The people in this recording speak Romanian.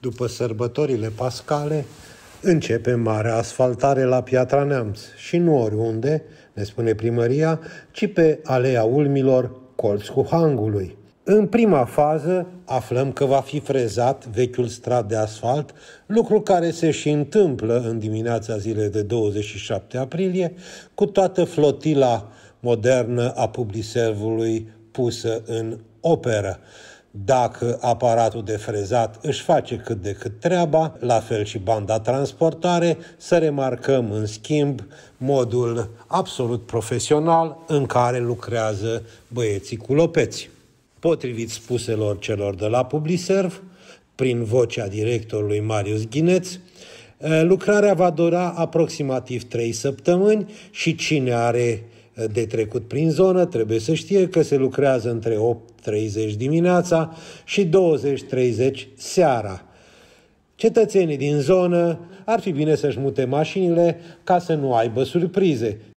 După sărbătorile pascale, începe marea asfaltare la Piatra Neamț și nu oriunde, ne spune primăria, ci pe Alea Ulmilor, colț cu hangului. În prima fază aflăm că va fi frezat vechiul strat de asfalt, lucru care se și întâmplă în dimineața zilei de 27 aprilie, cu toată flotila modernă a publiservului pusă în operă. Dacă aparatul de frezat își face cât de cât treaba, la fel și banda transportare, să remarcăm în schimb modul absolut profesional în care lucrează băieții cu lopeți. Potrivit spuselor celor de la Publiserv, prin vocea directorului Marius Ghineț, eh, lucrarea va dura aproximativ 3 săptămâni și cine are de trecut prin zonă trebuie să știe că se lucrează între 8.30 dimineața și 20.30 seara. Cetățenii din zonă ar fi bine să-și mute mașinile ca să nu aibă surprize.